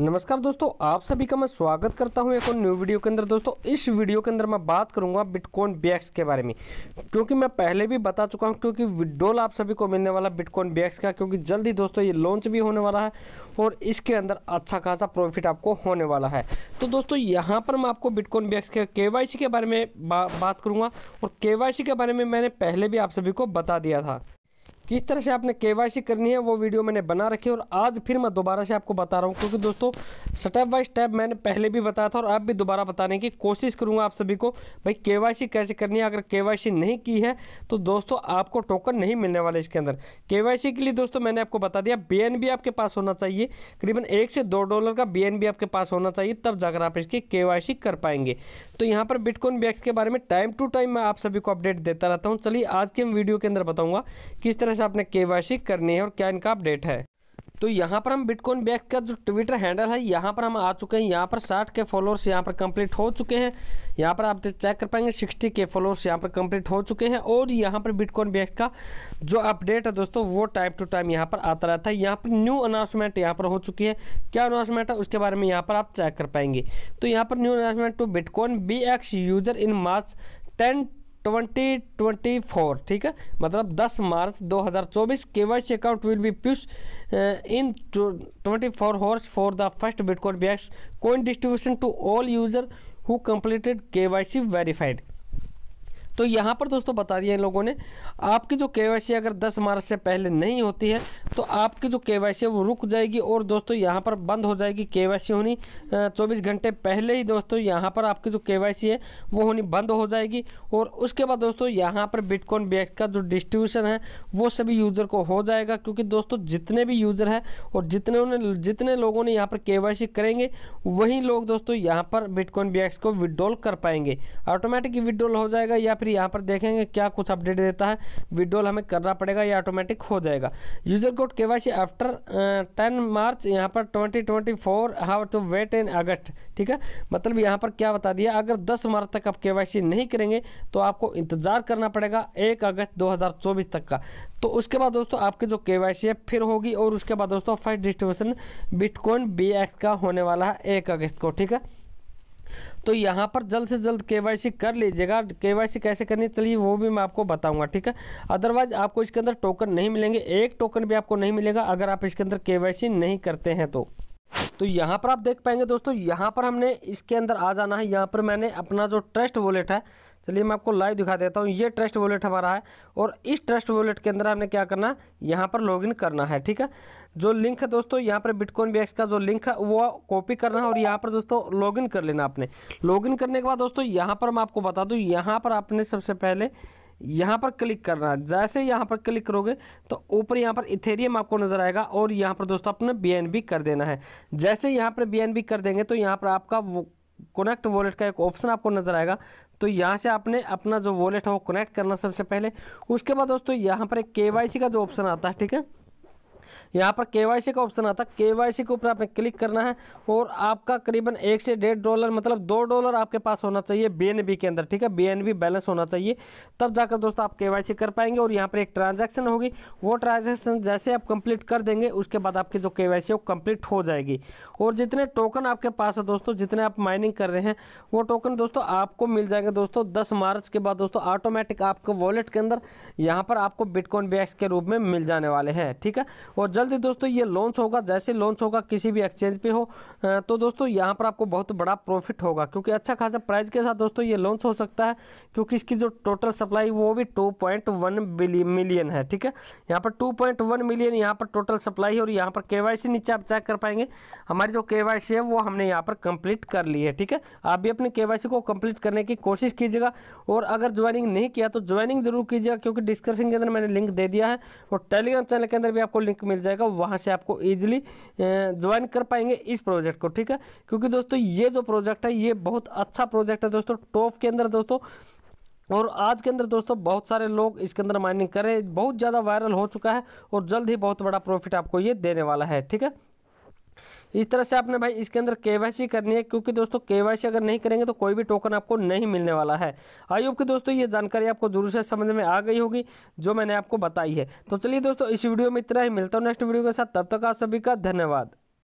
नमस्कार दोस्तों आप सभी का मैं स्वागत करता हूं एक और न्यू वीडियो के अंदर दोस्तों इस वीडियो के अंदर मैं बात करूंगा बिटकॉइन बैक्स के बारे में क्योंकि मैं पहले भी बता चुका हूं क्योंकि विड्रोल आप सभी को मिलने वाला बिटकॉइन बैक्स का क्योंकि जल्दी दोस्तों ये लॉन्च भी होने वाला है और इसके अंदर अच्छा खासा प्रॉफिट आपको होने वाला है तो दोस्तों यहाँ पर मैं आपको बिटकॉइन बीएक्स के के बारे में बा, बात करूँगा और के के बारे में मैंने पहले भी आप सभी को बता दिया था किस तरह से आपने के करनी है वो वीडियो मैंने बना रखी और आज फिर मैं दोबारा से आपको बता रहा हूँ क्योंकि दोस्तों स्टेप बाय स्टेप मैंने पहले भी बताया था और अब भी दोबारा बताने की कोशिश करूँगा आप सभी को भाई के कैसे करनी है अगर के नहीं की है तो दोस्तों आपको टोकन नहीं मिलने वाला इसके अंदर के के लिए दोस्तों मैंने आपको बता दिया बी आपके पास होना चाहिए करीबन एक से दो डॉलर का बी आपके पास होना चाहिए तब जाकर आप इसकी के कर पाएंगे तो यहाँ पर बिटकॉन बैक्स के बारे में टाइम टू टाइम मैं आप सभी को अपडेट देता रहता हूँ चलिए आज के वीडियो के अंदर बताऊँगा किस तरह से आपने के करनी है और क्या इनका अपडेट है तो यहाँ पर हम बिटकॉइन बैक का जो ट्विटर हैंडल है यहाँ पर हम आ चुके हैं यहाँ पर साठ के फॉलोअर्स यहाँ पर कंप्लीट हो चुके हैं यहाँ पर आप चेक कर पाएंगे सिक्सटी के फॉलोअर्स यहाँ पर कंप्लीट हो चुके हैं और यहाँ पर बिटकॉइन बैक का जो अपडेट है दोस्तों वो टाइम टू टाइम यहाँ पर आता रहता है यहाँ पर न्यू अनाउंसमेंट यहाँ पर हो चुकी है क्या अनाउंसमेंट है उसके बारे में यहाँ पर आप चेक कर पाएंगे तो यहाँ पर new announcement to Bitcoin B user in March ten 2024 ठीक है मतलब 10 मार्च 2024 चौबीस account will be paused in 24 four hours for the first Bitcoin backs coin distribution to all user who completed K C uh, verified तो यहाँ पर दोस्तों बता दिया इन लोगों ने आपकी जो के अगर दस मार्च से पहले नहीं होती है तो आपकी जो के है वो रुक जाएगी और दोस्तों यहाँ पर बंद हो जाएगी के होनी चौबीस घंटे पहले ही दोस्तों यहाँ पर आपकी जो के है वो होनी बंद हो जाएगी और उसके बाद दोस्तों यहाँ पर बिटकॉन बैक्स का जो डिस्ट्रीब्यूशन है वो सभी यूज़र को हो जाएगा क्योंकि दोस्तों जितने भी यूज़र हैं और जितने उन्हें जितने लोगों ने यहाँ पर के करेंगे वही लोग दोस्तों यहाँ पर बिटकॉन बैक्स को विड्रॉल कर पाएंगे ऑटोमेटिक विड्रॉल हो जाएगा या फिर फिर यहाँ पर देखेंगे क्या कुछ अपडेट देता है विड्रोल हमें करना पड़ेगा या ऑटोमेटिक हो जाएगा user code K Y C after ten March यहाँ पर twenty twenty four how to wait in अगस्त ठीक है मतलब यहाँ पर क्या बता दिया अगर दस मार्च तक आप के वाई सी नहीं करेंगे तो आपको इंतजार करना पड़ेगा एक अगस्त दो हज़ार चौबीस तक का तो उसके बाद दोस्तों आपकी जो के वाई सी है फिर होगी और उसके बाद दोस्तों फर्स्ट डिस्ट्रीब्यूशन बिटकॉइन बी का होने वाला है एक अगस्त को ठीक है तो यहाँ पर जल्द से जल्द के कर लीजिएगा के कैसे करनी चलिए वो भी मैं आपको बताऊँगा ठीक है अदरवाइज आपको इसके अंदर टोकन नहीं मिलेंगे एक टोकन भी आपको नहीं मिलेगा अगर आप इसके अंदर के नहीं करते हैं तो तो यहाँ पर आप देख पाएंगे दोस्तों यहाँ पर हमने इसके अंदर आ जाना है यहाँ पर मैंने अपना जो ट्रस्ट वॉलेट है चलिए मैं आपको लाइव दिखा देता हूँ ये ट्रस्ट वॉलेट हमारा है और इस ट्रस्ट वॉलेट के अंदर हमने क्या करना है यहाँ पर लॉगिन करना है ठीक है जो लिंक है दोस्तों यहाँ पर बिटकॉइन बी का जो लिंक है वो कॉपी करना है और यहाँ पर दोस्तों लॉगिन कर लेना आपने लॉगिन करने के बाद दोस्तों यहाँ पर मैं आपको बता दूँ यहाँ पर आपने सबसे पहले यहाँ पर क्लिक करना है जैसे यहाँ पर क्लिक करोगे तो ऊपर यहाँ पर इथेरियम आपको नज़र आएगा और यहाँ पर दोस्तों अपने बी कर देना है जैसे यहाँ पर बी कर देंगे तो यहाँ पर आपका कनेक्ट वॉलेट का एक ऑप्शन आपको नज़र आएगा तो यहाँ से आपने अपना जो वॉलेट है वो कनेक्ट करना सबसे पहले उसके बाद दोस्तों यहाँ पर एक के का जो ऑप्शन आता है ठीक है यहाँ पर सी का ऑप्शन आता है के सी के ऊपर आपने क्लिक करना है और आपका करीबन एक से डेढ़ डॉलर मतलब दो डॉलर आपके पास होना चाहिए बी के अंदर ठीक है बी बैलेंस होना चाहिए तब जाकर दोस्तों आप सी कर पाएंगे और यहाँ पर एक ट्रांजेक्शन होगी वो ट्रांजेक्शन जैसे आप कंप्लीट कर देंगे उसके बाद आपकी जो के वो कंप्लीट हो जाएगी और जितने टोकन आपके पास है दोस्तों जितने आप माइनिंग कर रहे हैं वो टोकन दोस्तों आपको मिल जाएंगे दोस्तों दस मार्च के बाद दोस्तों ऑटोमेटिक आपके वॉलेट के अंदर यहाँ पर आपको बिटकॉइन बैक्स के रूप में मिल जाने वाले हैं ठीक है और जल्दी दोस्तों ये लॉन्च होगा जैसे लॉन्च होगा किसी भी एक्सचेंज पे हो तो दोस्तों यहाँ पर आपको बहुत बड़ा प्रॉफिट होगा क्योंकि अच्छा खासा प्राइस के साथ दोस्तों ये लॉन्च हो सकता है क्योंकि इसकी जो टोटल सप्लाई वो भी टू पॉइंट वन मिलियन है ठीक है यहाँ पर टू पॉइंट वन मिलियन यहाँ पर टोटल सप्लाई है और यहाँ पर के नीचे आप चेक कर पाएंगे हमारी जो के है वो हमने यहाँ पर कंप्लीट कर ली है ठीक है आप भी अपने के को कंप्लीट करने की कोशिश कीजिएगा और अगर ज्वाइनिंग नहीं किया तो ज्वाइनिंग जरूर कीजिएगा क्योंकि डिस्क्रिप्शन के अंदर मैंने लिंक दे दिया है और टेलीग्राम चैनल के अंदर भी आपको लिंक मिल जाए जाएगा वहाँ से आपको ईजिली ज्वाइन कर पाएंगे इस प्रोजेक्ट को ठीक है क्योंकि दोस्तों ये जो प्रोजेक्ट है ये बहुत अच्छा प्रोजेक्ट है दोस्तों टॉप के अंदर दोस्तों और आज के अंदर दोस्तों बहुत सारे लोग इसके अंदर माइनिंग करें बहुत ज़्यादा वायरल हो चुका है और जल्द ही बहुत बड़ा प्रॉफिट आपको ये देने वाला है ठीक है इस तरह से आपने भाई इसके अंदर के करनी है क्योंकि दोस्तों के अगर नहीं करेंगे तो कोई भी टोकन आपको नहीं मिलने वाला है आयुब की दोस्तों ये जानकारी आपको जरूर से समझ में आ गई होगी जो मैंने आपको बताई है तो चलिए दोस्तों इस वीडियो में इतना ही मिलता हूँ नेक्स्ट वीडियो के साथ तब तक आप सभी का धन्यवाद